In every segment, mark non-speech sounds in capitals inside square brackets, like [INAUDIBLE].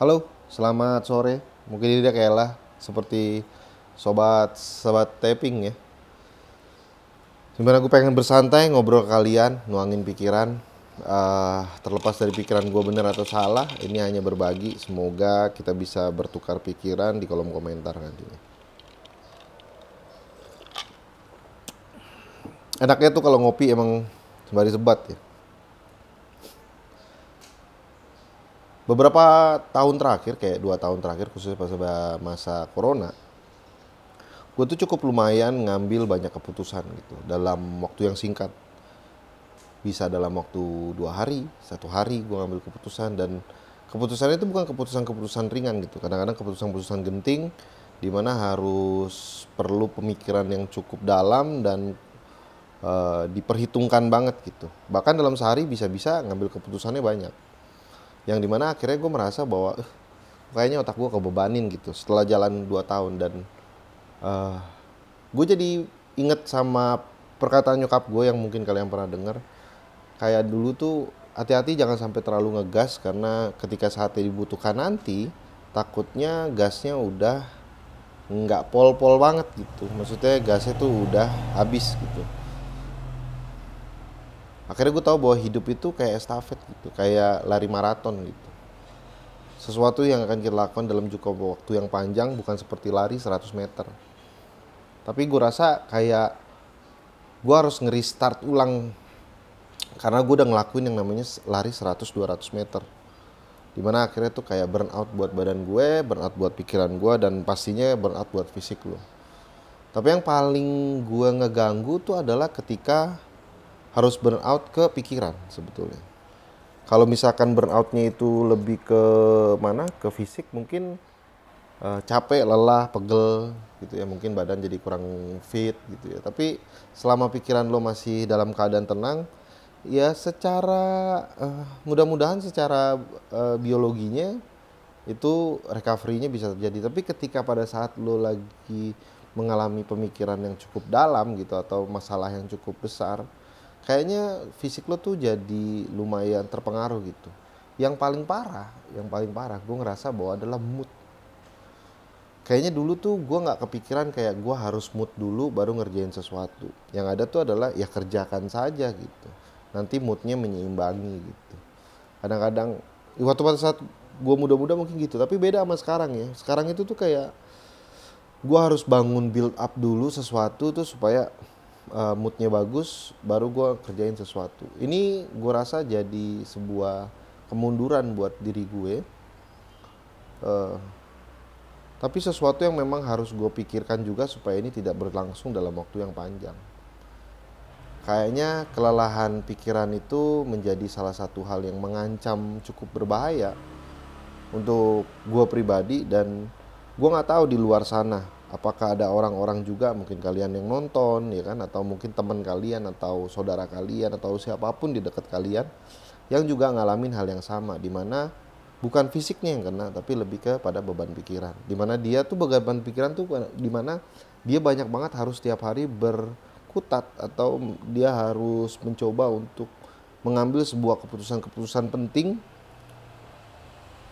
Halo, selamat sore. Mungkin ini dia kayaklah seperti sobat sobat taping ya. Sebenarnya aku pengen bersantai ngobrol ke kalian, nuangin pikiran. Uh, terlepas dari pikiran gue bener atau salah, ini hanya berbagi. Semoga kita bisa bertukar pikiran di kolom komentar nantinya. Enaknya tuh kalau ngopi emang sembari sebat ya. beberapa tahun terakhir kayak dua tahun terakhir khususnya pas masa corona gue tuh cukup lumayan ngambil banyak keputusan gitu dalam waktu yang singkat bisa dalam waktu dua hari satu hari gue ngambil keputusan dan keputusannya itu bukan keputusan-keputusan ringan gitu kadang-kadang keputusan-keputusan genting dimana harus perlu pemikiran yang cukup dalam dan uh, diperhitungkan banget gitu bahkan dalam sehari bisa-bisa ngambil keputusannya banyak yang dimana akhirnya gue merasa bahwa eh, kayaknya otak gue kebebanin gitu setelah jalan 2 tahun dan uh, eh, gue jadi inget sama perkataan nyokap gue yang mungkin kalian pernah dengar kayak dulu tuh hati-hati jangan sampai terlalu ngegas karena ketika saatnya dibutuhkan nanti takutnya gasnya udah nggak pol-pol banget gitu maksudnya gasnya tuh udah habis gitu akhirnya gue tahu bahwa hidup itu kayak estafet gitu kayak lari maraton gitu sesuatu yang akan kita lakukan dalam jangka waktu yang panjang bukan seperti lari 100 meter tapi gue rasa kayak gue harus start ulang karena gue udah ngelakuin yang namanya lari 100-200 meter dimana akhirnya tuh kayak burnout buat badan gue, burnout buat pikiran gue, dan pastinya burnout buat fisik lo. Tapi yang paling gue ngeganggu tuh adalah ketika harus burn out ke pikiran sebetulnya. Kalau misalkan burnoutnya itu lebih ke mana? Ke fisik mungkin uh, capek, lelah, pegel gitu ya. Mungkin badan jadi kurang fit gitu ya. Tapi selama pikiran lo masih dalam keadaan tenang, ya secara uh, mudah-mudahan secara uh, biologinya itu recovery-nya bisa terjadi. Tapi ketika pada saat lo lagi mengalami pemikiran yang cukup dalam gitu atau masalah yang cukup besar, kayaknya fisik lo tuh jadi lumayan terpengaruh gitu yang paling parah yang paling parah gue ngerasa bahwa adalah mood kayaknya dulu tuh gue gak kepikiran kayak gue harus mood dulu baru ngerjain sesuatu yang ada tuh adalah ya kerjakan saja gitu nanti moodnya menyeimbangi gitu kadang-kadang ya waktu pada saat gue muda-muda mungkin gitu tapi beda sama sekarang ya sekarang itu tuh kayak gue harus bangun build up dulu sesuatu tuh supaya uh, moodnya bagus baru gue kerjain sesuatu ini gue rasa jadi sebuah kemunduran buat diri gue uh, tapi sesuatu yang memang harus gue pikirkan juga supaya ini tidak berlangsung dalam waktu yang panjang kayaknya kelelahan pikiran itu menjadi salah satu hal yang mengancam cukup berbahaya untuk gue pribadi dan gue nggak tahu di luar sana apakah ada orang-orang juga mungkin kalian yang nonton ya kan atau mungkin teman kalian atau saudara kalian atau siapapun di dekat kalian yang juga ngalamin hal yang sama di mana bukan fisiknya yang kena tapi lebih kepada beban pikiran di mana dia tuh beban pikiran tuh di mana dia banyak banget harus setiap hari berkutat atau dia harus mencoba untuk mengambil sebuah keputusan-keputusan penting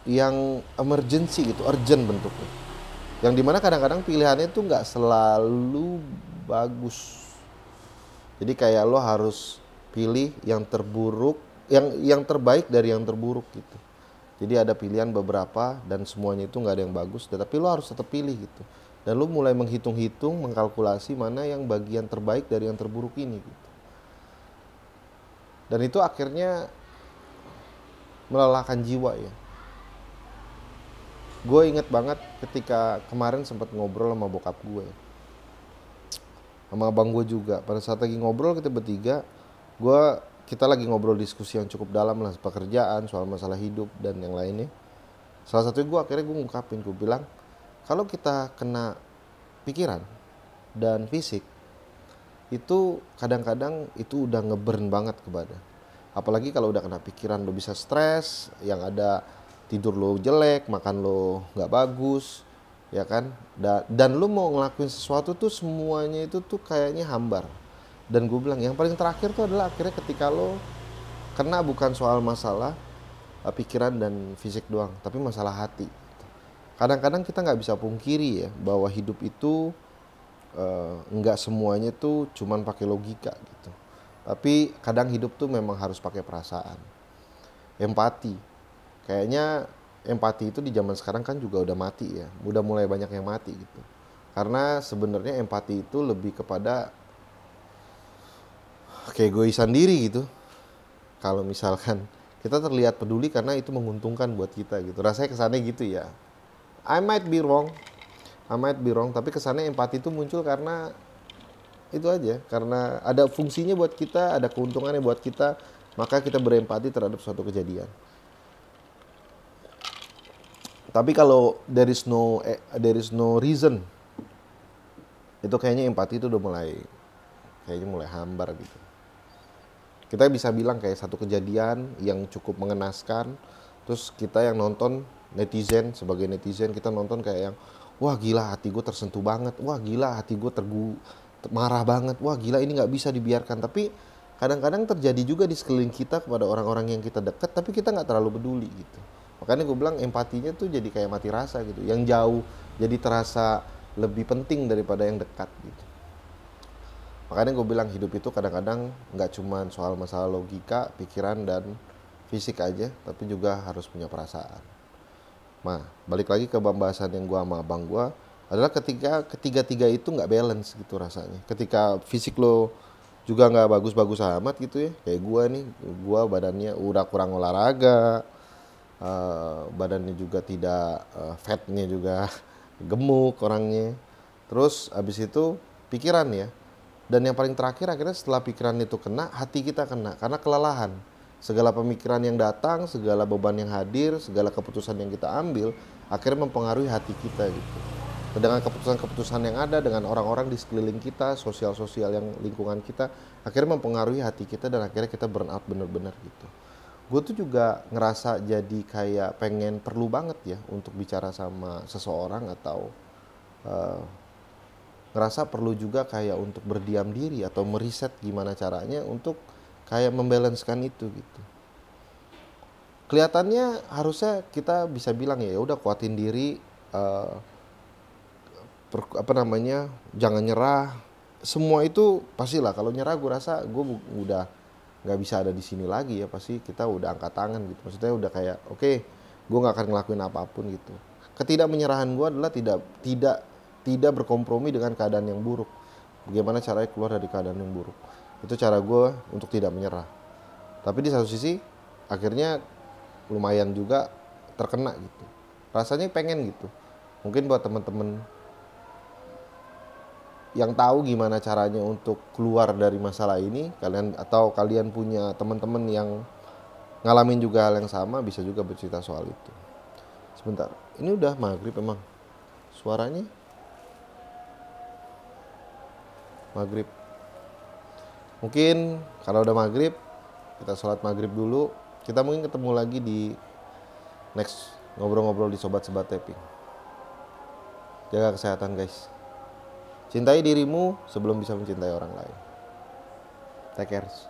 yang emergency gitu urgent bentuknya yang dimana kadang-kadang pilihannya itu nggak selalu bagus jadi kayak lo harus pilih yang terburuk yang yang terbaik dari yang terburuk gitu jadi ada pilihan beberapa dan semuanya itu nggak ada yang bagus tetapi lo harus tetap pilih gitu dan lo mulai menghitung-hitung mengkalkulasi mana yang bagian terbaik dari yang terburuk ini gitu dan itu akhirnya melelahkan jiwa ya gue inget banget ketika kemarin sempat ngobrol sama bokap gue ya. sama abang gue juga pada saat lagi ngobrol kita bertiga gue kita lagi ngobrol diskusi yang cukup dalam lah pekerjaan soal masalah hidup dan yang lainnya salah satunya gue akhirnya gue ngungkapin gue bilang kalau kita kena pikiran dan fisik itu kadang-kadang itu udah ngeburn banget ke badan apalagi kalau udah kena pikiran lo bisa stres yang ada tidur lo jelek, makan lo nggak bagus, ya kan? Da dan lo mau ngelakuin sesuatu tuh semuanya itu tuh kayaknya hambar. Dan gue bilang yang paling terakhir tuh adalah akhirnya ketika lo kena bukan soal masalah eh, pikiran dan fisik doang, tapi masalah hati. Kadang-kadang kita nggak bisa pungkiri ya bahwa hidup itu eh, nggak uh, semuanya tuh cuman pakai logika gitu. Tapi kadang hidup tuh memang harus pakai perasaan, empati kayaknya empati itu di zaman sekarang kan juga udah mati ya udah mulai banyak yang mati gitu karena sebenarnya empati itu lebih kepada keegoisan diri gitu kalau misalkan kita terlihat peduli karena itu menguntungkan buat kita gitu rasanya kesannya gitu ya I might be wrong I might be wrong tapi kesannya empati itu muncul karena itu aja karena ada fungsinya buat kita ada keuntungannya buat kita maka kita berempati terhadap suatu kejadian tapi kalau there is no eh, there is no reason itu kayaknya empati itu udah mulai kayaknya mulai hambar gitu. Kita bisa bilang kayak satu kejadian yang cukup mengenaskan, terus kita yang nonton netizen sebagai netizen kita nonton kayak yang wah gila hati gue tersentuh banget, wah gila hati gue tergu marah banget, wah gila ini nggak bisa dibiarkan. Tapi kadang-kadang terjadi juga di sekeliling kita kepada orang-orang yang kita deket, tapi kita nggak terlalu peduli gitu Makanya gue bilang empatinya tuh jadi kayak mati rasa gitu. Yang jauh jadi terasa lebih penting daripada yang dekat gitu. Makanya gue bilang hidup itu kadang-kadang nggak cuma soal masalah logika, pikiran, dan fisik aja, tapi juga harus punya perasaan. Nah, balik lagi ke pembahasan yang gue sama abang gue, adalah ketika ketiga-tiga itu nggak balance gitu rasanya. Ketika fisik lo juga nggak bagus-bagus amat gitu ya, kayak gue nih, gue badannya udah kurang olahraga, uh, badannya juga tidak uh, fatnya juga [LAUGHS] gemuk orangnya terus habis itu pikiran ya dan yang paling terakhir akhirnya setelah pikiran itu kena hati kita kena karena kelelahan segala pemikiran yang datang segala beban yang hadir segala keputusan yang kita ambil akhirnya mempengaruhi hati kita gitu dengan keputusan-keputusan yang ada dengan orang-orang di sekeliling kita sosial-sosial yang lingkungan kita akhirnya mempengaruhi hati kita dan akhirnya kita burn out benar-benar gitu gue tuh juga ngerasa jadi kayak pengen perlu banget ya untuk bicara sama seseorang atau uh, ngerasa perlu juga kayak untuk berdiam diri atau meriset gimana caranya untuk kayak membalancekan itu gitu. Kelihatannya harusnya kita bisa bilang ya, ya udah kuatin diri uh, per, apa namanya jangan nyerah semua itu pastilah kalau nyerah gue rasa gue udah nggak bisa ada di sini lagi ya pasti kita udah angkat tangan gitu maksudnya udah kayak oke okay, gue nggak akan ngelakuin apapun gitu ketidakmenyerahan gue adalah tidak tidak tidak berkompromi dengan keadaan yang buruk bagaimana caranya keluar dari keadaan yang buruk itu cara gue untuk tidak menyerah tapi di satu sisi akhirnya lumayan juga terkena gitu rasanya pengen gitu mungkin buat temen-temen yang tahu gimana caranya untuk keluar dari masalah ini kalian atau kalian punya teman-teman yang ngalamin juga hal yang sama bisa juga bercerita soal itu sebentar ini udah maghrib emang suaranya maghrib mungkin kalau udah maghrib kita sholat maghrib dulu kita mungkin ketemu lagi di next ngobrol-ngobrol di sobat sobat tapping jaga kesehatan guys Cintai dirimu sebelum bisa mencintai orang lain. Take care.